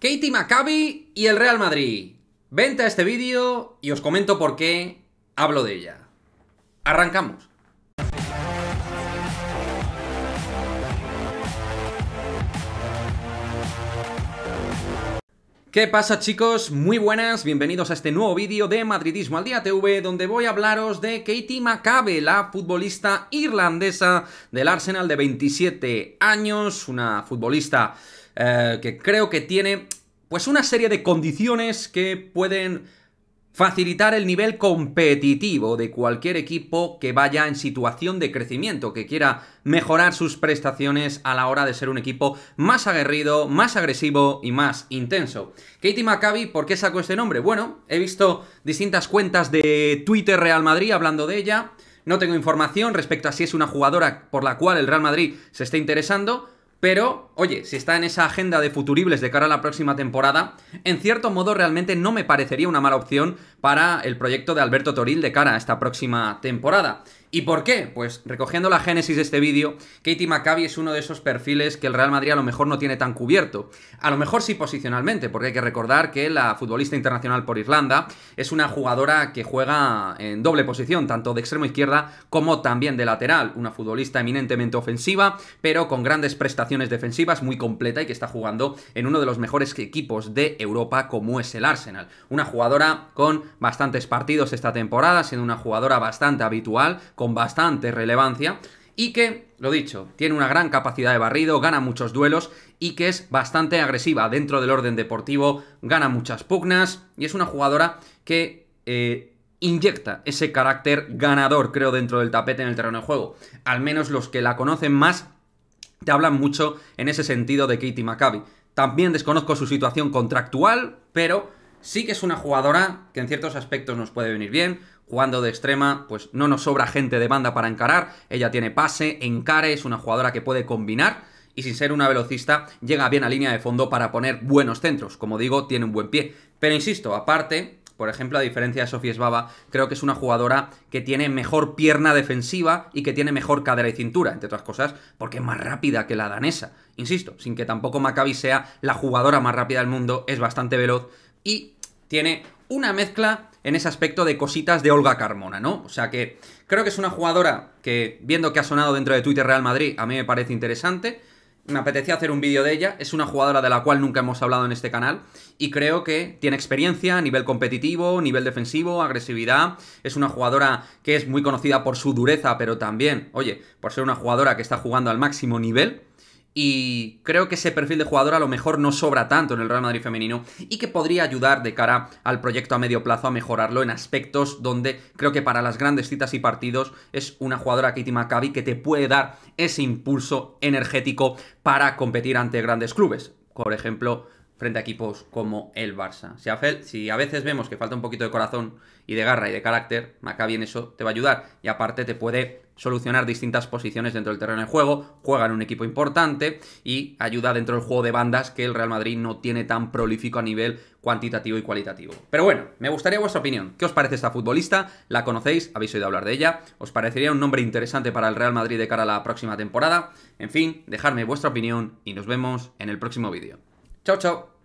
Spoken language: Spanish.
Katie Maccabi y el Real Madrid. Vente a este vídeo y os comento por qué hablo de ella. Arrancamos. ¿Qué pasa chicos? Muy buenas, bienvenidos a este nuevo vídeo de Madridismo al Día TV donde voy a hablaros de Katie McCabe, la futbolista irlandesa del Arsenal de 27 años, una futbolista eh, que creo que tiene pues una serie de condiciones que pueden facilitar el nivel competitivo de cualquier equipo que vaya en situación de crecimiento, que quiera mejorar sus prestaciones a la hora de ser un equipo más aguerrido, más agresivo y más intenso. Katie Maccabi, ¿por qué sacó este nombre? Bueno, he visto distintas cuentas de Twitter Real Madrid hablando de ella. No tengo información respecto a si es una jugadora por la cual el Real Madrid se está interesando, pero oye, si está en esa agenda de futuribles de cara a la próxima temporada, en cierto modo realmente no me parecería una mala opción para el proyecto de Alberto Toril de cara a esta próxima temporada. ¿Y por qué? Pues recogiendo la génesis de este vídeo, Katie Maccabi es uno de esos perfiles que el Real Madrid a lo mejor no tiene tan cubierto. A lo mejor sí posicionalmente, porque hay que recordar que la futbolista internacional por Irlanda es una jugadora que juega en doble posición, tanto de extremo izquierda como también de lateral. Una futbolista eminentemente ofensiva, pero con grandes prestaciones defensivas es muy completa y que está jugando en uno de los mejores equipos de Europa como es el Arsenal. Una jugadora con bastantes partidos esta temporada, siendo una jugadora bastante habitual, con bastante relevancia y que, lo dicho, tiene una gran capacidad de barrido, gana muchos duelos y que es bastante agresiva dentro del orden deportivo, gana muchas pugnas y es una jugadora que... Eh, inyecta ese carácter ganador, creo, dentro del tapete en el terreno de juego. Al menos los que la conocen más te hablan mucho en ese sentido de Katie Maccabi. También desconozco su situación contractual, pero sí que es una jugadora que en ciertos aspectos nos puede venir bien. Jugando de extrema, pues no nos sobra gente de banda para encarar. Ella tiene pase, encare, es una jugadora que puede combinar y sin ser una velocista llega bien a línea de fondo para poner buenos centros. Como digo, tiene un buen pie. Pero insisto, aparte, por ejemplo, a diferencia de Sofía Esbaba, creo que es una jugadora que tiene mejor pierna defensiva y que tiene mejor cadera y cintura, entre otras cosas, porque es más rápida que la danesa. Insisto, sin que tampoco Maccabi sea la jugadora más rápida del mundo, es bastante veloz y tiene una mezcla en ese aspecto de cositas de Olga Carmona, ¿no? O sea que creo que es una jugadora que, viendo que ha sonado dentro de Twitter Real Madrid, a mí me parece interesante me apetecía hacer un vídeo de ella. Es una jugadora de la cual nunca hemos hablado en este canal y creo que tiene experiencia a nivel competitivo, nivel defensivo, agresividad. Es una jugadora que es muy conocida por su dureza, pero también, oye, por ser una jugadora que está jugando al máximo nivel y creo que ese perfil de jugador a lo mejor no sobra tanto en el Real Madrid femenino y que podría ayudar de cara al proyecto a medio plazo a mejorarlo en aspectos donde creo que para las grandes citas y partidos es una jugadora Kiti Maccabi que te puede dar ese impulso energético para competir ante grandes clubes. Por ejemplo, frente a equipos como el Barça. Si a, veces vemos que falta un poquito de corazón y de garra y de carácter, Maccabi bien eso te va a ayudar. Y aparte te puede solucionar distintas posiciones dentro del terreno de juego, juega en un equipo importante y ayuda dentro del juego de bandas que el Real Madrid no tiene tan prolífico a nivel cuantitativo y cualitativo. Pero bueno, me gustaría vuestra opinión. ¿Qué os parece esta futbolista? ¿La conocéis? ¿Habéis oído hablar de ella? ¿Os parecería un nombre interesante para el Real Madrid de cara a la próxima temporada? En fin, dejadme vuestra opinión y nos vemos en el próximo vídeo. Chao, chao.